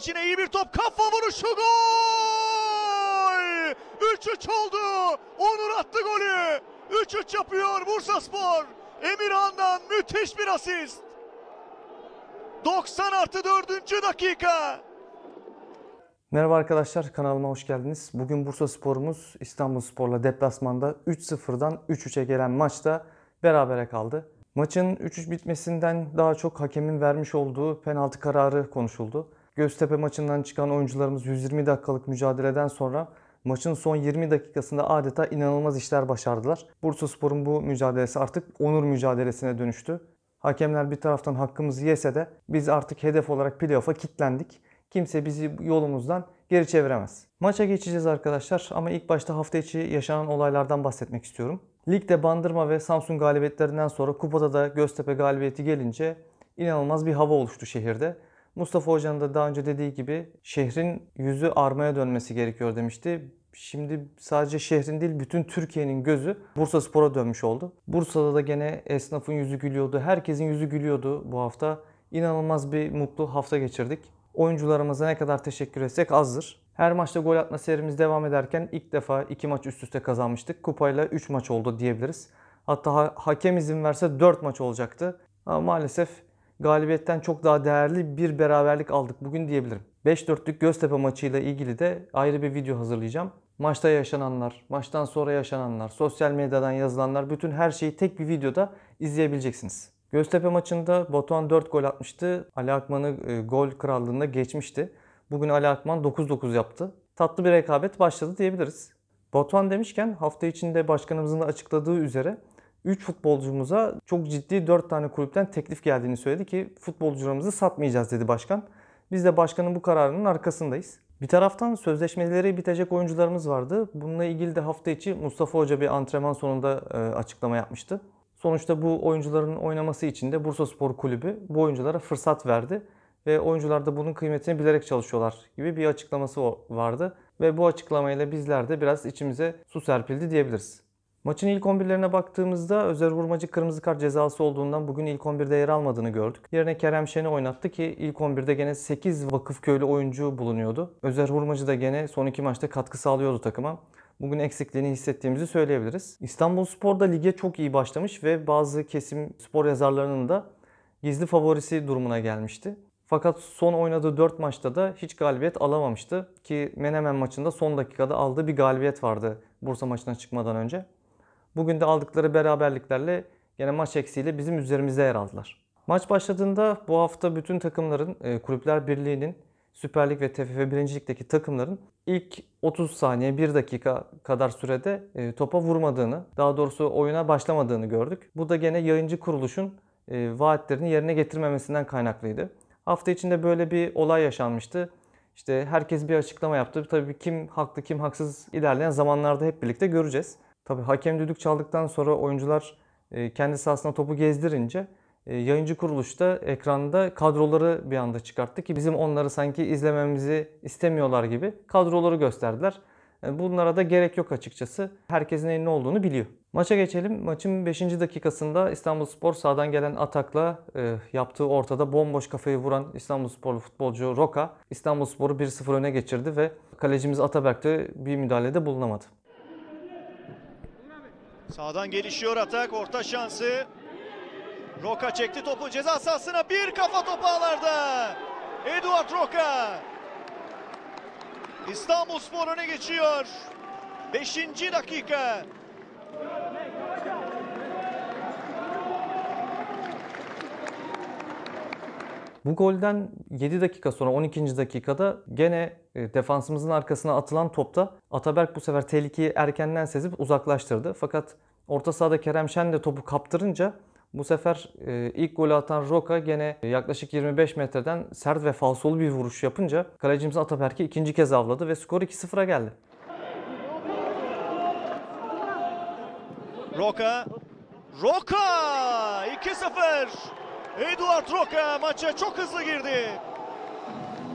içine iyi bir top. Kafa vuruşu gol. 3-3 oldu. Onur attı golü. 3-3 yapıyor Bursa Spor. Emirhan'dan müthiş bir asist. 90 artı 4. dakika. Merhaba arkadaşlar kanalıma hoş geldiniz. Bugün Bursa Spor'umuz İstanbul Spor'la deplasmanda 3-0'dan 3-3'e gelen maçta berabere kaldı. Maçın 3-3 bitmesinden daha çok hakemin vermiş olduğu penaltı kararı konuşuldu. Göztepe maçından çıkan oyuncularımız 120 dakikalık mücadeleden sonra maçın son 20 dakikasında adeta inanılmaz işler başardılar. Bursaspor'un bu mücadelesi artık onur mücadelesine dönüştü. Hakemler bir taraftan hakkımızı yese de biz artık hedef olarak playoff'a kitlendik. Kimse bizi yolumuzdan geri çeviremez. Maça geçeceğiz arkadaşlar ama ilk başta hafta içi yaşanan olaylardan bahsetmek istiyorum. Ligde Bandırma ve Samsun galibiyetlerinden sonra kupada da Göztepe galibiyeti gelince inanılmaz bir hava oluştu şehirde. Mustafa Hoca'nın da daha önce dediği gibi şehrin yüzü armaya dönmesi gerekiyor demişti. Şimdi sadece şehrin değil bütün Türkiye'nin gözü Bursa Spor'a dönmüş oldu. Bursa'da da gene esnafın yüzü gülüyordu. Herkesin yüzü gülüyordu bu hafta. İnanılmaz bir mutlu hafta geçirdik. Oyuncularımıza ne kadar teşekkür etsek azdır. Her maçta gol atma serimiz devam ederken ilk defa iki maç üst üste kazanmıştık. Kupayla 3 maç oldu diyebiliriz. Hatta ha- hakem izin verse 4 maç olacaktı. Ama maalesef galibiyetten çok daha değerli bir beraberlik aldık bugün diyebilirim. 5-4'lük Göztepe maçıyla ilgili de ayrı bir video hazırlayacağım. Maçta yaşananlar, maçtan sonra yaşananlar, sosyal medyadan yazılanlar bütün her şeyi tek bir videoda izleyebileceksiniz. Göztepe maçında Batuhan 4 gol atmıştı. Ali Akman'ı e, gol krallığında geçmişti. Bugün Ali Akman 9-9 yaptı. Tatlı bir rekabet başladı diyebiliriz. Batuhan demişken hafta içinde başkanımızın açıkladığı üzere 3 futbolcumuza çok ciddi 4 tane kulüpten teklif geldiğini söyledi ki futbolcularımızı satmayacağız dedi başkan. Biz de başkanın bu kararının arkasındayız. Bir taraftan sözleşmeleri bitecek oyuncularımız vardı. Bununla ilgili de hafta içi Mustafa Hoca bir antrenman sonunda e, açıklama yapmıştı. Sonuçta bu oyuncuların oynaması için de Bursa Spor Kulübü bu oyunculara fırsat verdi. Ve oyuncular da bunun kıymetini bilerek çalışıyorlar gibi bir açıklaması vardı. Ve bu açıklamayla bizler de biraz içimize su serpildi diyebiliriz. Maçın ilk 11'lerine baktığımızda Özer Vurmacı kırmızı kart cezası olduğundan bugün ilk 11'de yer almadığını gördük. Yerine Kerem Şen'i oynattı ki ilk 11'de gene 8 köylü oyuncu bulunuyordu. Özer Vurmacı da gene son iki maçta katkı sağlıyordu takıma bugün eksikliğini hissettiğimizi söyleyebiliriz. İstanbul Spor da lige çok iyi başlamış ve bazı kesim spor yazarlarının da gizli favorisi durumuna gelmişti. Fakat son oynadığı 4 maçta da hiç galibiyet alamamıştı ki Menemen maçında son dakikada aldığı bir galibiyet vardı Bursa maçına çıkmadan önce. Bugün de aldıkları beraberliklerle gene maç eksiğiyle bizim üzerimize yer aldılar. Maç başladığında bu hafta bütün takımların, e, Kulüpler Birliği'nin Süper Lig ve TFF 1. Lig'deki takımların ilk 30 saniye 1 dakika kadar sürede e, topa vurmadığını, daha doğrusu oyuna başlamadığını gördük. Bu da gene yayıncı kuruluşun e, vaatlerini yerine getirmemesinden kaynaklıydı. Hafta içinde böyle bir olay yaşanmıştı. İşte herkes bir açıklama yaptı. Tabii kim haklı kim haksız ilerleyen zamanlarda hep birlikte göreceğiz. Tabii hakem düdük çaldıktan sonra oyuncular e, kendisi aslında topu gezdirince e, yayıncı kuruluşta ekranda kadroları bir anda çıkarttı ki bizim onları sanki izlememizi istemiyorlar gibi kadroları gösterdiler. E, bunlara da gerek yok açıkçası. Herkesin ne olduğunu biliyor. Maça geçelim. Maçın 5. dakikasında İstanbulspor sağdan gelen atakla e, yaptığı ortada bomboş kafayı vuran İstanbulsporlu futbolcu Roka İstanbulspor'u 1-0 öne geçirdi ve kalecimiz Ataberk de bir müdahalede bulunamadı. Sağdan gelişiyor atak. Orta şansı. Roka çekti topu ceza sahasına. Bir kafa topu alarda Eduard Roka. İstanbul Spor geçiyor. Beşinci dakika. Bu golden 7 dakika sonra 12. dakikada gene e, defansımızın arkasına atılan topta Ataberk bu sefer tehlikeyi erkenden sezip uzaklaştırdı. Fakat orta sahada Kerem Şen de topu kaptırınca bu sefer e, ilk golü atan Roka gene yaklaşık 25 metreden sert ve falsolu bir vuruş yapınca kalecimiz Ataberk'i ikinci kez avladı ve skor 2-0'a geldi. Roka Roka 2-0 Eduard Roca maça çok hızlı girdi.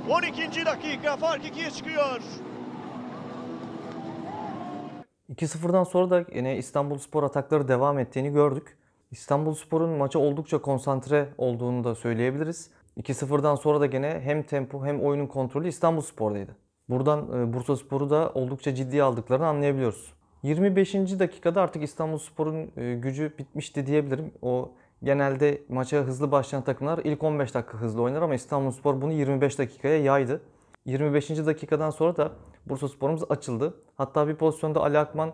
12. dakika fark 2'ye çıkıyor. 2-0'dan sonra da yine İstanbul Spor atakları devam ettiğini gördük. İstanbul Spor'un maça oldukça konsantre olduğunu da söyleyebiliriz. 2-0'dan sonra da gene hem tempo hem oyunun kontrolü İstanbul Spor'daydı. Buradan e, Bursa Spor'u da oldukça ciddiye aldıklarını anlayabiliyoruz. 25. dakikada artık İstanbul Spor'un e, gücü bitmişti diyebilirim. O Genelde maça hızlı başlayan takımlar ilk 15 dakika hızlı oynar ama İstanbulspor bunu 25 dakikaya yaydı. 25. dakikadan sonra da Bursa Spor'umuz açıldı. Hatta bir pozisyonda Ali Akman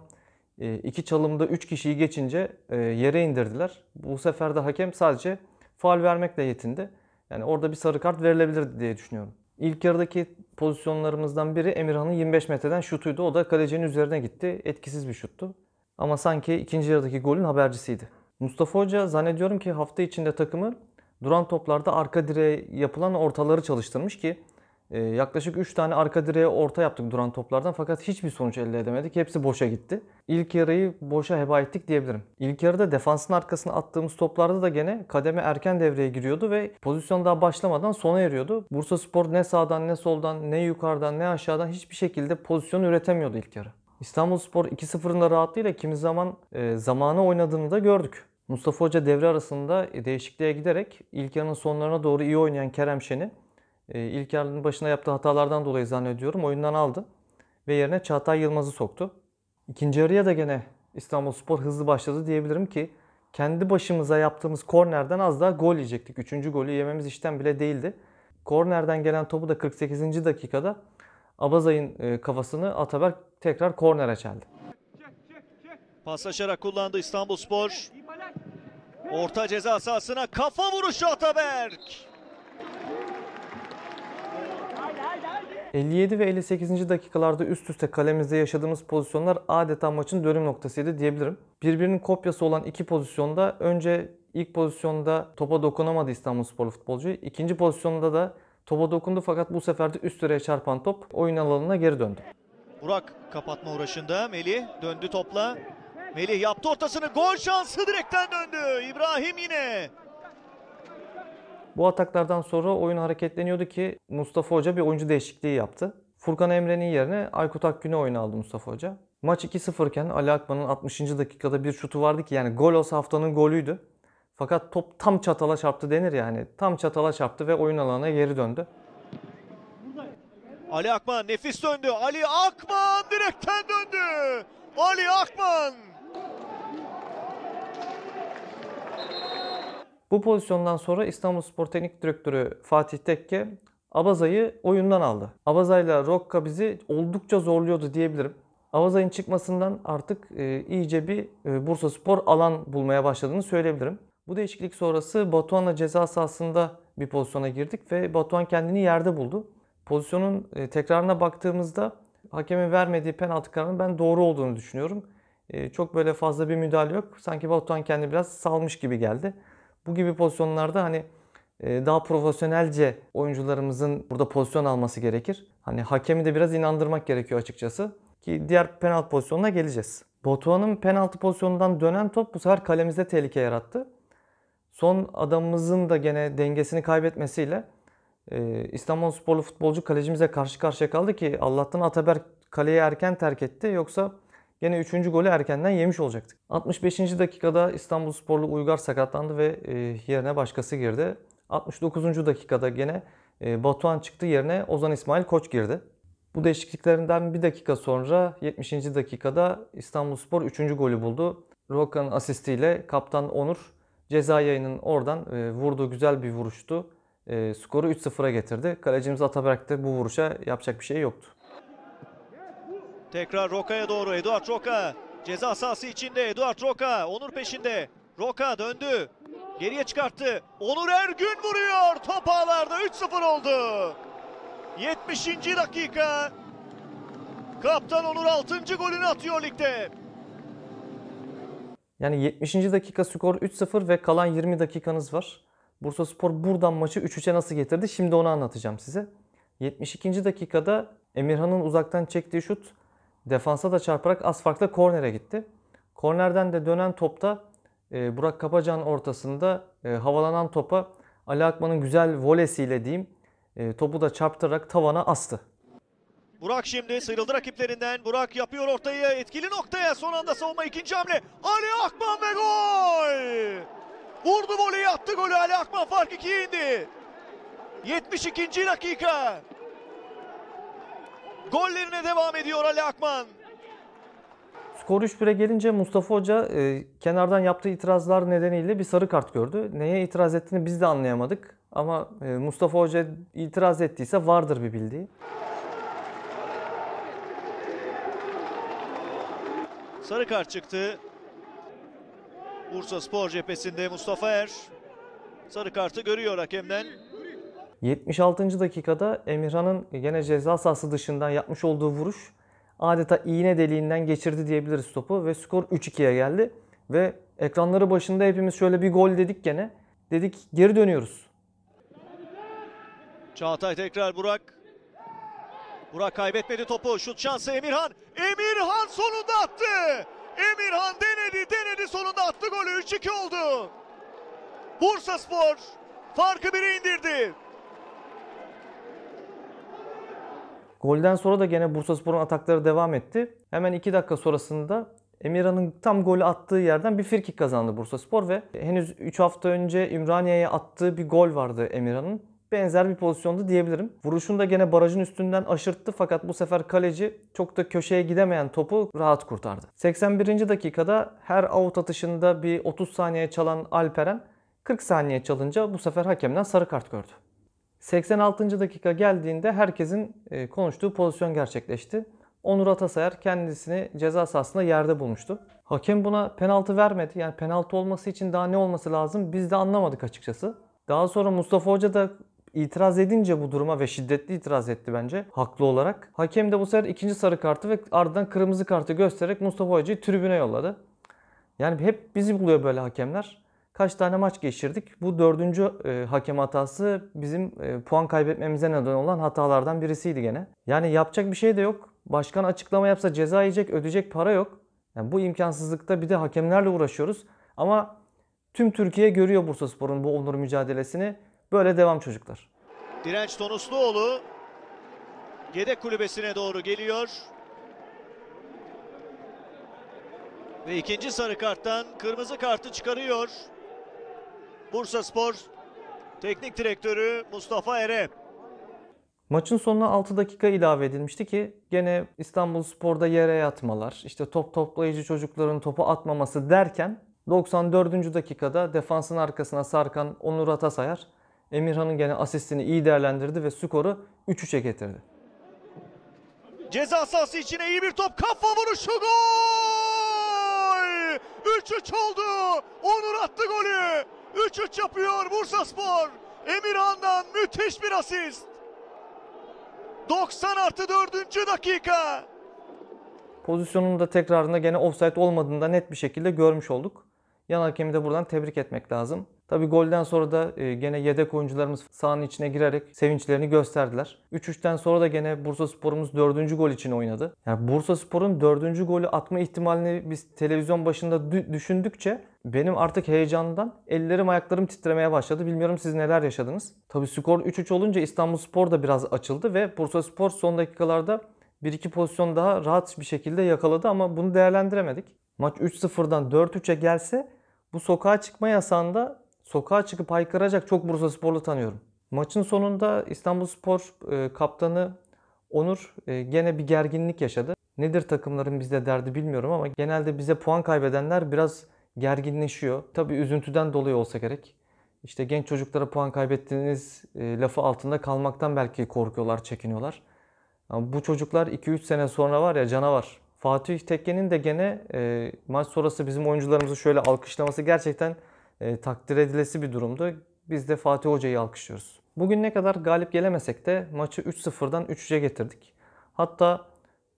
e, iki çalımda 3 kişiyi geçince e, yere indirdiler. Bu sefer de hakem sadece faal vermekle yetindi. Yani orada bir sarı kart verilebilirdi diye düşünüyorum. İlk yarıdaki pozisyonlarımızdan biri Emirhan'ın 25 metreden şutuydu. O da kalecinin üzerine gitti. Etkisiz bir şuttu. Ama sanki ikinci yarıdaki golün habercisiydi. Mustafa Hoca zannediyorum ki hafta içinde takımı duran toplarda arka direğe yapılan ortaları çalıştırmış ki e, yaklaşık 3 tane arka direğe orta yaptık duran toplardan fakat hiçbir sonuç elde edemedik. Hepsi boşa gitti. İlk yarıyı boşa heba ettik diyebilirim. İlk yarıda defansın arkasına attığımız toplarda da gene kademe erken devreye giriyordu ve pozisyon daha başlamadan sona eriyordu. Bursa Spor ne sağdan ne soldan ne yukarıdan ne aşağıdan hiçbir şekilde pozisyon üretemiyordu ilk yarı. İstanbulspor 2-0'ın da rahatlığıyla kimi zaman e, zamanı oynadığını da gördük. Mustafa Hoca devre arasında e, değişikliğe giderek ilk yarının sonlarına doğru iyi oynayan Kerem Şen'i e, ilk yarının başına yaptığı hatalardan dolayı zannediyorum oyundan aldı ve yerine Çağatay Yılmaz'ı soktu. İkinci yarıya da gene İstanbul Spor hızlı başladı diyebilirim ki kendi başımıza yaptığımız kornerden az daha gol yiyecektik. Üçüncü golü yememiz işten bile değildi. Kornerden gelen topu da 48. dakikada Abazay'ın e, kafasını Ataberk tekrar kornere çeldi. Paslaşarak kullandı İstanbul İstanbulspor. Orta ceza sahasına kafa vuruşu Ataberk. 57 ve 58. dakikalarda üst üste kalemizde yaşadığımız pozisyonlar adeta maçın dönüm noktasıydı diyebilirim. Birbirinin kopyası olan iki pozisyonda önce ilk pozisyonda topa dokunamadı İstanbulsporlu futbolcu. İkinci pozisyonda da topa dokundu fakat bu sefer de üst direğe çarpan top oyun alanına geri döndü. Burak kapatma uğraşında Meli döndü topla. Melih yaptı ortasını. Gol şansı direkten döndü. İbrahim yine. Bu ataklardan sonra oyun hareketleniyordu ki Mustafa Hoca bir oyuncu değişikliği yaptı. Furkan Emre'nin yerine Aykut Akgün'ü oyuna aldı Mustafa Hoca. Maç 2-0 iken Ali Akman'ın 60. dakikada bir şutu vardı ki yani gol olsa haftanın golüydü. Fakat top tam çatala çarptı denir yani. Tam çatala çarptı ve oyun alanına geri döndü. Ali Akman nefis döndü. Ali Akman direkten döndü. Ali Akman Bu pozisyondan sonra İstanbul Spor Teknik Direktörü Fatih Tekke Abazay'ı oyundan aldı. Abazay'la Rokka bizi oldukça zorluyordu diyebilirim. Abazay'ın çıkmasından artık e, iyice bir e, Bursa Spor alan bulmaya başladığını söyleyebilirim. Bu değişiklik sonrası Batuhan'la ceza sahasında bir pozisyona girdik ve Batuhan kendini yerde buldu. Pozisyonun e, tekrarına baktığımızda hakemin vermediği penaltı kararının ben doğru olduğunu düşünüyorum. çok böyle fazla bir müdahale yok. Sanki Batuhan kendini biraz salmış gibi geldi. Bu gibi pozisyonlarda hani e, daha profesyonelce oyuncularımızın burada pozisyon alması gerekir. Hani hakemi de biraz inandırmak gerekiyor açıkçası. Ki diğer penaltı pozisyonuna geleceğiz. Botuanın penaltı pozisyonundan dönen top bu sefer kalemizde tehlike yarattı. Son adamımızın da gene dengesini kaybetmesiyle e, İstanbul Sporlu futbolcu kalecimize karşı karşıya kaldı ki Allah'tan Ataberk kaleyi erken terk etti. Yoksa Yine 3. golü erkenden yemiş olacaktık. 65. dakikada İstanbul Sporlu Uygar sakatlandı ve e, yerine başkası girdi. 69. dakikada yine e, Batuhan çıktı yerine Ozan İsmail Koç girdi. Bu değişikliklerinden bir dakika sonra 70. dakikada İstanbulspor 3. golü buldu. Roka'nın asistiyle kaptan Onur ceza yayının oradan e, vurduğu güzel bir vuruştu. Skoru 3-0'a getirdi. Kalecimiz Ataberk de bu vuruşa yapacak bir şey yoktu. Tekrar Roka'ya doğru. Eduard Roka. Ceza sahası içinde. Eduard Roka. Onur peşinde. Roka döndü. Geriye çıkarttı. Onur Ergün vuruyor. Top ağlarda 3-0 oldu. 70. dakika. Kaptan Onur 6. golünü atıyor ligde. Yani 70. dakika skor 3-0 ve kalan 20 dakikanız var. Bursa Spor buradan maçı 3-3'e nasıl getirdi? Şimdi onu anlatacağım size. 72. dakikada Emirhan'ın uzaktan çektiği şut defansa da çarparak az farkla kornere gitti. Kornerden de dönen topta e, Burak Kapacan ortasında e, havalanan topa Ali Akman'ın güzel volesiyle diyeyim e, topu da çarptırarak tavana astı. Burak şimdi sıyrıldı rakiplerinden. Burak yapıyor ortayı etkili noktaya. Son anda savunma ikinci hamle. Ali Akman ve gol! Vurdu voleyi attı golü Ali Akman fark 2'ye indi. 72. dakika. Gollerine devam ediyor Ali Akman. Skor 3-1'e gelince Mustafa Hoca e, kenardan yaptığı itirazlar nedeniyle bir sarı kart gördü. Neye itiraz ettiğini biz de anlayamadık. Ama e, Mustafa Hoca itiraz ettiyse vardır bir bildiği. Sarı kart çıktı. Bursa Spor cephesinde Mustafa Er sarı kartı görüyor hakemden. 76. dakikada Emirhan'ın gene ceza sahası dışından yapmış olduğu vuruş adeta iğne deliğinden geçirdi diyebiliriz topu ve skor 3-2'ye geldi. Ve ekranları başında hepimiz şöyle bir gol dedik gene. Dedik geri dönüyoruz. Çağatay tekrar Burak. Burak kaybetmedi topu. Şut şansı Emirhan. Emirhan sonunda attı. Emirhan denedi denedi sonunda attı golü. 3-2 oldu. Bursa Spor farkı bire indirdi. Golden sonra da gene Bursaspor'un atakları devam etti. Hemen 2 dakika sonrasında Emirhan'ın tam golü attığı yerden bir firkik kazandı Bursaspor ve henüz 3 hafta önce Ümraniye'ye attığı bir gol vardı Emirhan'ın. Benzer bir pozisyonda diyebilirim. Vuruşunu da gene barajın üstünden aşırttı fakat bu sefer kaleci çok da köşeye gidemeyen topu rahat kurtardı. 81. dakikada her out atışında bir 30 saniye çalan Alperen 40 saniye çalınca bu sefer hakemden sarı kart gördü. 86. dakika geldiğinde herkesin e, konuştuğu pozisyon gerçekleşti. Onur Atasayar kendisini ceza sahasında yerde bulmuştu. Hakem buna penaltı vermedi. Yani penaltı olması için daha ne olması lazım biz de anlamadık açıkçası. Daha sonra Mustafa Hoca da itiraz edince bu duruma ve şiddetli itiraz etti bence haklı olarak. Hakem de bu sefer ikinci sarı kartı ve ardından kırmızı kartı göstererek Mustafa Hoca'yı tribüne yolladı. Yani hep bizi buluyor böyle hakemler kaç tane maç geçirdik. Bu dördüncü e, hakem hatası bizim e, puan kaybetmemize neden olan hatalardan birisiydi gene. Yani yapacak bir şey de yok. Başkan açıklama yapsa ceza yiyecek, ödeyecek para yok. Yani bu imkansızlıkta bir de hakemlerle uğraşıyoruz. Ama tüm Türkiye görüyor Bursaspor'un bu onur mücadelesini. Böyle devam çocuklar. Direnç Tonusluoğlu yedek kulübesine doğru geliyor. Ve ikinci sarı karttan kırmızı kartı çıkarıyor. Bursa Spor Teknik Direktörü Mustafa Ere. Maçın sonuna 6 dakika ilave edilmişti ki gene İstanbul Spor'da yere yatmalar, işte top toplayıcı çocukların topu atmaması derken 94. dakikada defansın arkasına sarkan Onur Atasayar Emirhan'ın gene asistini iyi değerlendirdi ve skoru 3-3'e getirdi. Ceza sahası içine iyi bir top kafa vuruşu gol! 3-3 oldu. Onur attı golü. 3-3 yapıyor Bursa Spor. Emirhan'dan müthiş bir asist. 90 artı 4. dakika. Pozisyonun da tekrarında gene offside olmadığında net bir şekilde görmüş olduk. Yan hakemi de buradan tebrik etmek lazım. Tabi golden sonra da e, gene yedek oyuncularımız sahanın içine girerek sevinçlerini gösterdiler. 3-3'ten sonra da gene Bursa Spor'umuz 4. gol için oynadı. Yani Bursa Spor'un 4. golü atma ihtimalini biz televizyon başında düşündükçe benim artık heyecandan ellerim ayaklarım titremeye başladı. Bilmiyorum siz neler yaşadınız. Tabi skor 3-3 olunca İstanbul Spor da biraz açıldı ve Bursa Spor son dakikalarda bir iki pozisyon daha rahat bir şekilde yakaladı ama bunu değerlendiremedik. Maç 3-0'dan 4-3'e gelse bu sokağa çıkma yasağında sokağa çıkıp haykıracak çok Bursa sporlu tanıyorum. Maçın sonunda İstanbul Spor e, kaptanı Onur e, gene bir gerginlik yaşadı. Nedir takımların bizde derdi bilmiyorum ama genelde bize puan kaybedenler biraz gerginleşiyor. Tabii üzüntüden dolayı olsa gerek. İşte genç çocuklara puan kaybettiğiniz e, lafı altında kalmaktan belki korkuyorlar, çekiniyorlar. Ama bu çocuklar 2-3 sene sonra var ya canavar. Fatih Tekke'nin de gene e, maç sonrası bizim oyuncularımızı şöyle alkışlaması gerçekten e, takdir edilesi bir durumdu. Biz de Fatih Hoca'yı alkışlıyoruz. Bugün ne kadar galip gelemesek de maçı 3-0'dan 3-3'e getirdik. Hatta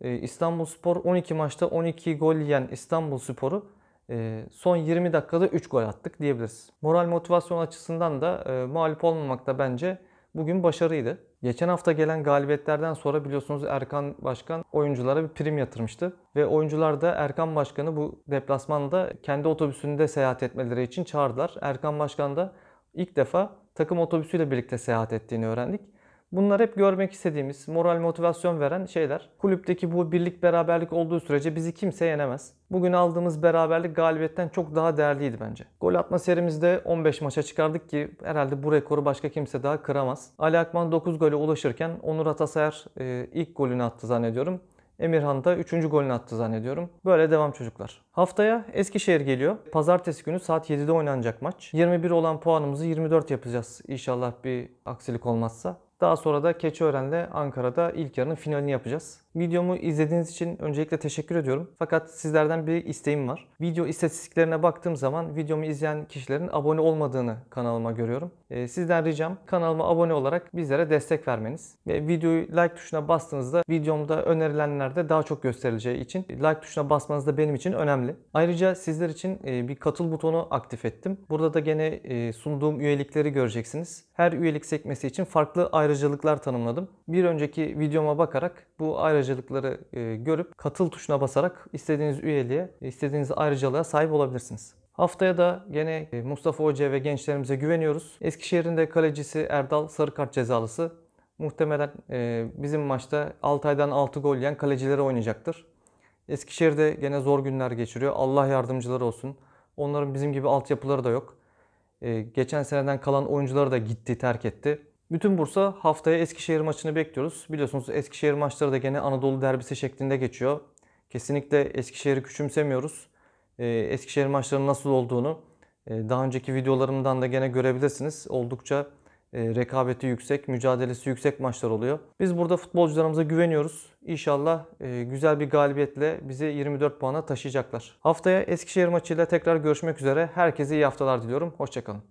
e, İstanbul Spor 12 maçta 12 gol yiyen İstanbul Spor'u e, son 20 dakikada 3 gol attık diyebiliriz. Moral motivasyon açısından da e, mağlup olmamak da bence bugün başarıydı. Geçen hafta gelen galibiyetlerden sonra biliyorsunuz Erkan Başkan oyunculara bir prim yatırmıştı. Ve oyuncular da Erkan Başkan'ı bu deplasmanda kendi otobüsünde seyahat etmeleri için çağırdılar. Erkan Başkan da ilk defa takım otobüsüyle birlikte seyahat ettiğini öğrendik. Bunlar hep görmek istediğimiz, moral motivasyon veren şeyler. Kulüpteki bu birlik beraberlik olduğu sürece bizi kimse yenemez. Bugün aldığımız beraberlik galibiyetten çok daha değerliydi bence. Gol atma serimizde 15 maça çıkardık ki herhalde bu rekoru başka kimse daha kıramaz. Ali Akman 9 gole ulaşırken Onur Atasayar e, ilk golünü attı zannediyorum. Emirhan da 3. golünü attı zannediyorum. Böyle devam çocuklar. Haftaya Eskişehir geliyor. Pazartesi günü saat 7'de oynanacak maç. 21 olan puanımızı 24 yapacağız inşallah bir aksilik olmazsa. Daha sonra da Keçiören'le Ankara'da ilk yarının finalini yapacağız. Videomu izlediğiniz için öncelikle teşekkür ediyorum. Fakat sizlerden bir isteğim var. Video istatistiklerine baktığım zaman videomu izleyen kişilerin abone olmadığını kanalıma görüyorum. Ee, sizden ricam kanalıma abone olarak bizlere destek vermeniz. Ve videoyu like tuşuna bastığınızda videomda önerilenlerde daha çok gösterileceği için like tuşuna basmanız da benim için önemli. Ayrıca sizler için e, bir katıl butonu aktif ettim. Burada da gene e, sunduğum üyelikleri göreceksiniz. Her üyelik sekmesi için farklı ayrıcalıklar tanımladım. Bir önceki videoma bakarak bu ayrıcalıkları ayrıcalıkları e, görüp katıl tuşuna basarak istediğiniz üyeliğe, istediğiniz ayrıcalığa sahip olabilirsiniz. Haftaya da gene e, Mustafa Hoca ve gençlerimize güveniyoruz. Eskişehir'in de kalecisi Erdal Sarıkart cezalısı. Muhtemelen e, bizim maçta 6 aydan 6 gol yiyen kalecilere oynayacaktır. Eskişehir'de gene zor günler geçiriyor. Allah yardımcıları olsun. Onların bizim gibi altyapıları da yok. Geçen seneden kalan oyuncuları da gitti, terk etti. Bütün Bursa haftaya Eskişehir maçını bekliyoruz. Biliyorsunuz Eskişehir maçları da gene Anadolu derbisi şeklinde geçiyor. Kesinlikle Eskişehir'i küçümsemiyoruz. Ee, Eskişehir maçlarının nasıl olduğunu e, daha önceki videolarımdan da gene görebilirsiniz. Oldukça e, rekabeti yüksek, mücadelesi yüksek maçlar oluyor. Biz burada futbolcularımıza güveniyoruz. İnşallah e, güzel bir galibiyetle bizi 24 puana taşıyacaklar. Haftaya Eskişehir maçıyla tekrar görüşmek üzere. Herkese iyi haftalar diliyorum. Hoşçakalın.